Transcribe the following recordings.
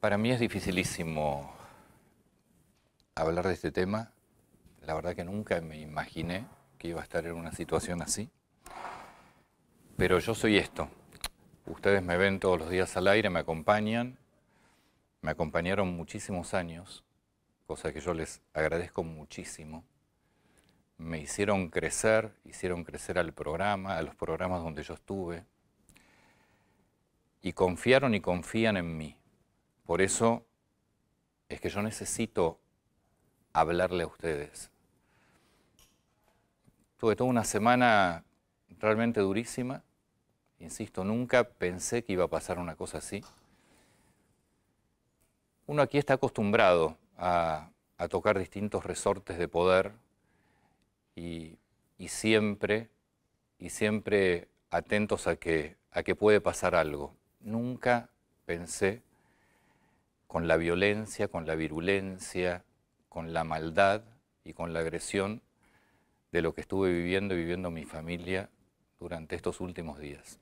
para mí es dificilísimo hablar de este tema. La verdad que nunca me imaginé que iba a estar en una situación así. Pero yo soy esto. Ustedes me ven todos los días al aire, me acompañan. Me acompañaron muchísimos años, cosa que yo les agradezco muchísimo. Me hicieron crecer, hicieron crecer al programa, a los programas donde yo estuve. Y confiaron y confían en mí. Por eso es que yo necesito hablarle a ustedes. Tuve toda una semana realmente durísima. Insisto, nunca pensé que iba a pasar una cosa así. Uno aquí está acostumbrado a, tocar distintos resortes de poder y, siempre, y siempre atentos a a que puede pasar algo. Nunca pensé con la violencia, con la virulencia, con la maldad y con la agresión de lo que estuve viviendo y viviendo mi familia durante estos últimos días.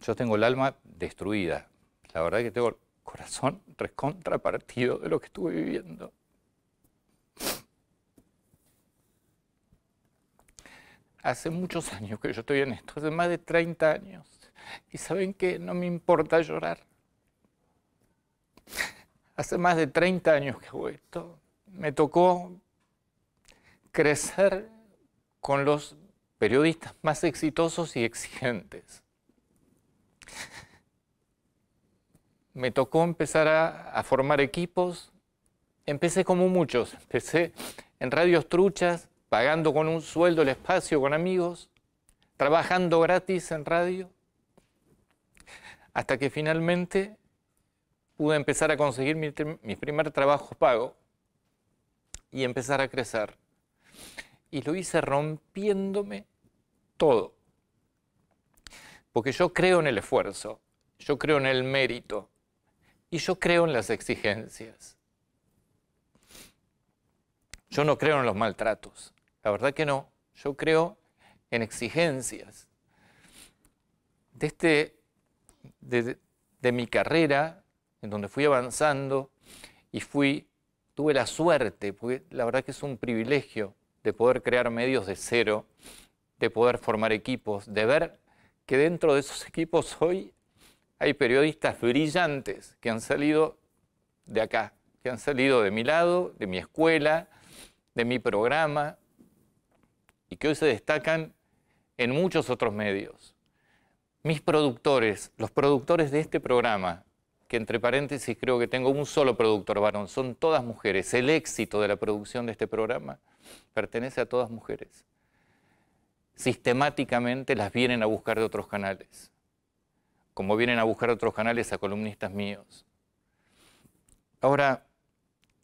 Yo tengo el alma destruida. La verdad es que tengo el corazón recontrapartido de lo que estuve viviendo. Hace muchos años que yo estoy en esto, hace más de 30 años. Y saben que no me importa llorar. Hace más de 30 años que hago esto. Me tocó crecer con los periodistas más exitosos y exigentes. Me tocó empezar a, formar equipos. Empecé como muchos. Empecé en radios truchas, pagando con un sueldo el espacio con amigos, trabajando gratis en radio, hasta que finalmente pude empezar a conseguir mi, primer trabajo pago y empezar a crecer. Y lo hice rompiéndome todo. Porque yo creo en el esfuerzo, yo creo en el mérito y yo creo en las exigencias. Yo no creo en los maltratos, la verdad que no. Yo creo en exigencias. De, este, de, de mi carrera en donde fui avanzando y fui, tuve la suerte, porque la verdad que es un privilegio de poder crear medios de cero, de poder formar equipos, de ver que dentro de esos equipos hoy hay periodistas brillantes que han salido de acá, que han salido de mi lado, de mi escuela, de mi programa, y que hoy se destacan en muchos otros medios. Mis productores, los productores de este programa, que entre paréntesis creo que tengo un solo productor varón, son todas mujeres. El éxito de la producción de este programa pertenece a todas mujeres. Sistemáticamente las vienen a buscar de otros canales, como vienen a buscar otros canales a columnistas míos. Ahora,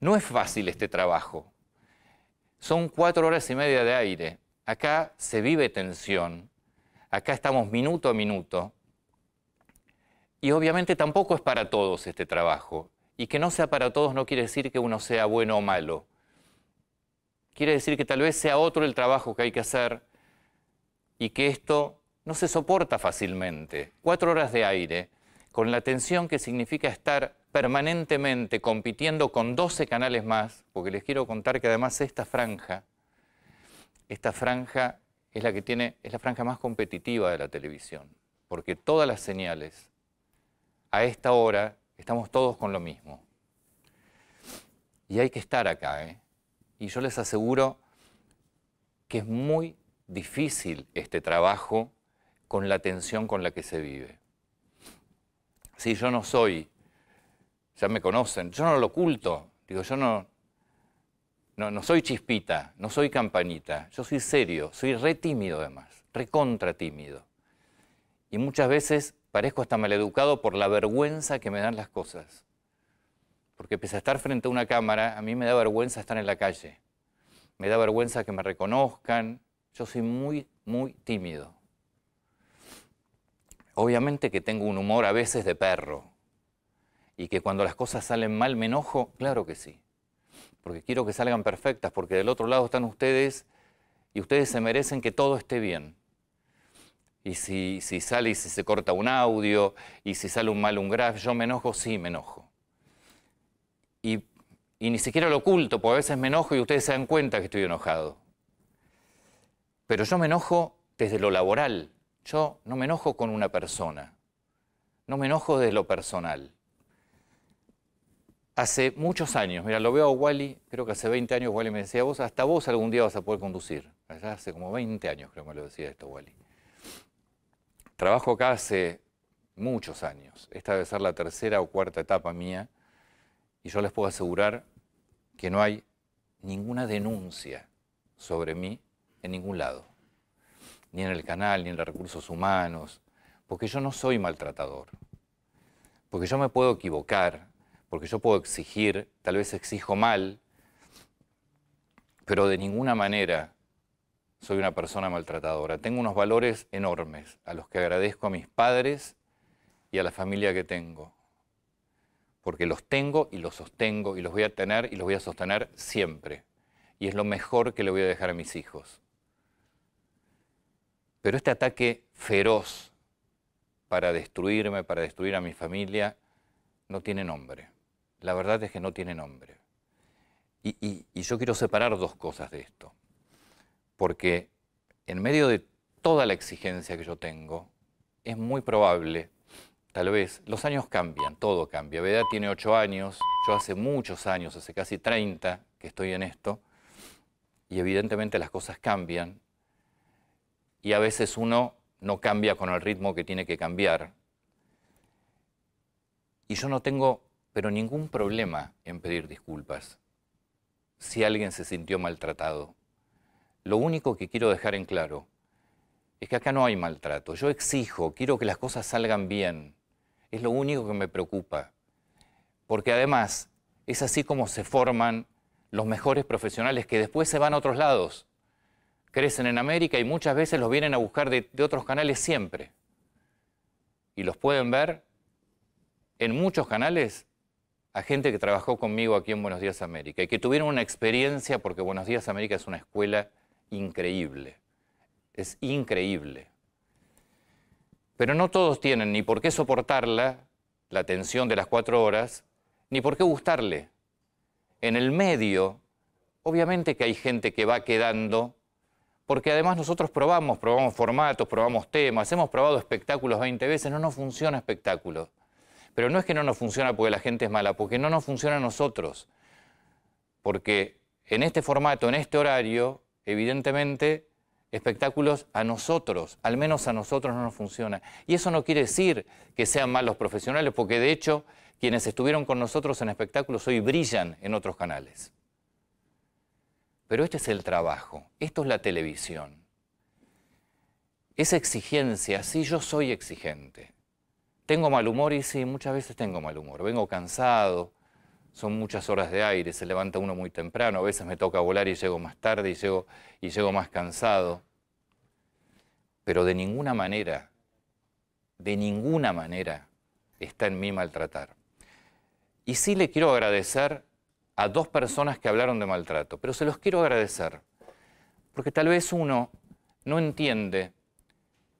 no es fácil este trabajo. Son cuatro horas y media de aire. Acá se vive tensión. Acá estamos minuto a minuto y obviamente tampoco es para todos este trabajo. Y que no sea para todos no quiere decir que uno sea bueno o malo. Quiere decir que tal vez sea otro el trabajo que hay que hacer y que esto no se soporta fácilmente. Cuatro horas de aire, con la tensión que significa estar permanentemente compitiendo con 12 canales más, porque les quiero contar que además esta franja, esta franja es la que tiene, es la franja más competitiva de la televisión, porque todas las señales a esta hora estamos todos con lo mismo. Y hay que estar acá. ¿eh? Y yo les aseguro que es muy difícil este trabajo con la tensión con la que se vive. Si yo no soy, ya me conocen, yo no lo oculto, digo, yo no, no, soy chispita, no soy campanita, yo soy serio, soy re tímido además, contra tímido. Y muchas veces Parezco hasta maleducado por la vergüenza que me dan las cosas. Porque pese a estar frente a una cámara, a mí me da vergüenza estar en la calle. Me da vergüenza que me reconozcan. Yo soy muy, muy tímido. Obviamente que tengo un humor a veces de perro. Y que cuando las cosas salen mal me enojo, claro que sí. Porque quiero que salgan perfectas, porque del otro lado están ustedes y ustedes se merecen que todo esté bien y si, sale y si se corta un audio, y si sale un mal un graf yo me enojo, sí, me enojo. Y, ni siquiera lo oculto, porque a veces me enojo y ustedes se dan cuenta que estoy enojado. Pero yo me enojo desde lo laboral, yo no me enojo con una persona, no me enojo desde lo personal. Hace muchos años, mira, lo veo a Wally, creo que hace 20 años Wally me decía, vos, hasta vos algún día vas a poder conducir. hace como 20 años creo que me lo decía esto Wally. Trabajo acá hace muchos años. Esta debe ser la tercera o cuarta etapa mía. Y yo les puedo asegurar que no hay ninguna denuncia sobre mí en ningún lado. Ni en el canal, ni en los recursos humanos. Porque yo no soy maltratador. Porque yo me puedo equivocar. Porque yo puedo exigir. Tal vez exijo mal. Pero de ninguna manera soy una persona maltratadora. Tengo unos valores enormes a los que agradezco a mis padres y a la familia que tengo. Porque los tengo y los sostengo y los voy a tener y los voy a sostener siempre. Y es lo mejor que le voy a dejar a mis hijos. Pero este ataque feroz para destruirme, para destruir a mi familia, no tiene nombre. La verdad es que no tiene nombre. Y, y yo quiero separar dos cosas de esto porque en medio de toda la exigencia que yo tengo, es muy probable, tal vez, los años cambian, todo cambia. Veda tiene ocho años, yo hace muchos años, hace casi 30 que estoy en esto, y evidentemente las cosas cambian, y a veces uno no cambia con el ritmo que tiene que cambiar. Y yo no tengo, pero ningún problema en pedir disculpas si alguien se sintió maltratado lo único que quiero dejar en claro es que acá no hay maltrato. Yo exijo, quiero que las cosas salgan bien. Es lo único que me preocupa. Porque además es así como se forman los mejores profesionales que después se van a otros lados. Crecen en América y muchas veces los vienen a buscar de, otros canales siempre. Y los pueden ver en muchos canales a gente que trabajó conmigo aquí en Buenos Días América y que tuvieron una experiencia, porque Buenos Días América es una escuela increíble. Es increíble. Pero no todos tienen ni por qué soportarla, la tensión de las cuatro horas, ni por qué gustarle. En el medio, obviamente que hay gente que va quedando, porque además nosotros probamos, probamos formatos, probamos temas, hemos probado espectáculos 20 veces, no nos funciona espectáculo. Pero no es que no nos funciona porque la gente es mala, porque no nos funciona a nosotros. Porque en este formato, en este horario, evidentemente, espectáculos a nosotros, al menos a nosotros no nos funciona. Y eso no quiere decir que sean malos profesionales, porque de hecho quienes estuvieron con nosotros en espectáculos hoy brillan en otros canales. Pero este es el trabajo, esto es la televisión. Esa exigencia, sí, yo soy exigente. Tengo mal humor y sí, muchas veces tengo mal humor. Vengo cansado, son muchas horas de aire, se levanta uno muy temprano, a veces me toca volar y llego más tarde y llego, y llego más cansado. Pero de ninguna manera, de ninguna manera está en mí maltratar. Y sí le quiero agradecer a dos personas que hablaron de maltrato, pero se los quiero agradecer, porque tal vez uno no entiende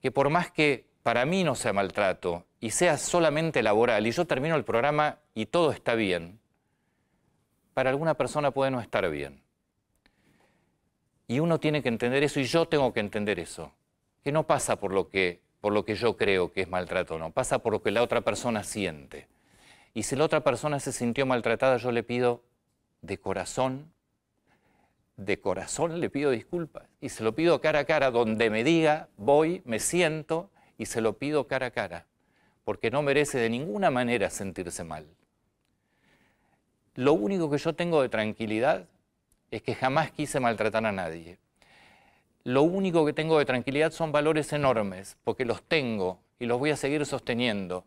que por más que para mí no sea maltrato y sea solamente laboral, y yo termino el programa y todo está bien, para alguna persona puede no estar bien. Y uno tiene que entender eso y yo tengo que entender eso. Que no pasa por lo que, por lo que yo creo que es maltrato, no, pasa por lo que la otra persona siente. Y si la otra persona se sintió maltratada, yo le pido de corazón, de corazón le pido disculpas. Y se lo pido cara a cara, donde me diga, voy, me siento y se lo pido cara a cara. Porque no merece de ninguna manera sentirse mal. Lo único que yo tengo de tranquilidad es que jamás quise maltratar a nadie. Lo único que tengo de tranquilidad son valores enormes, porque los tengo y los voy a seguir sosteniendo.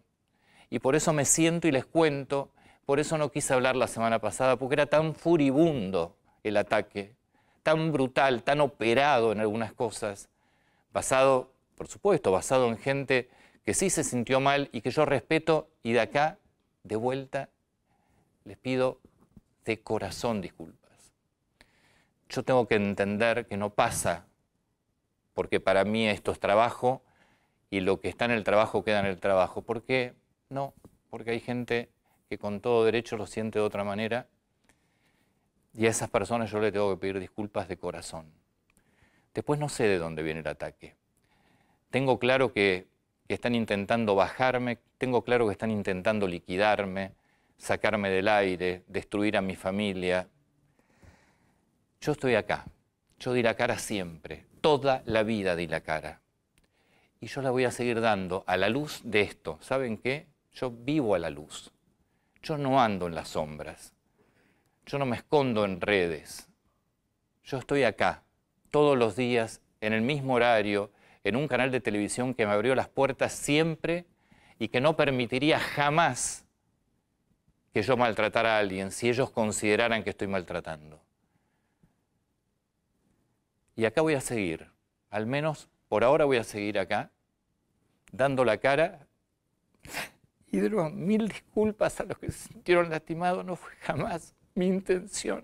Y por eso me siento y les cuento, por eso no quise hablar la semana pasada, porque era tan furibundo el ataque, tan brutal, tan operado en algunas cosas, basado, por supuesto, basado en gente que sí se sintió mal y que yo respeto y de acá, de vuelta, les pido de corazón disculpas. Yo tengo que entender que no pasa, porque para mí esto es trabajo y lo que está en el trabajo queda en el trabajo. ¿Por qué? No, porque hay gente que con todo derecho lo siente de otra manera y a esas personas yo le tengo que pedir disculpas de corazón. Después no sé de dónde viene el ataque. Tengo claro que, que están intentando bajarme, tengo claro que están intentando liquidarme, sacarme del aire, destruir a mi familia. Yo estoy acá, yo di la cara siempre, toda la vida di la cara. Y yo la voy a seguir dando a la luz de esto. ¿Saben qué? Yo vivo a la luz. Yo no ando en las sombras. Yo no me escondo en redes. Yo estoy acá, todos los días, en el mismo horario, en un canal de televisión que me abrió las puertas siempre y que no permitiría jamás que yo maltratara a alguien si ellos consideraran que estoy maltratando. Y acá voy a seguir, al menos por ahora voy a seguir acá, dando la cara. Y de mil disculpas a los que se sintieron lastimados, no fue jamás mi intención.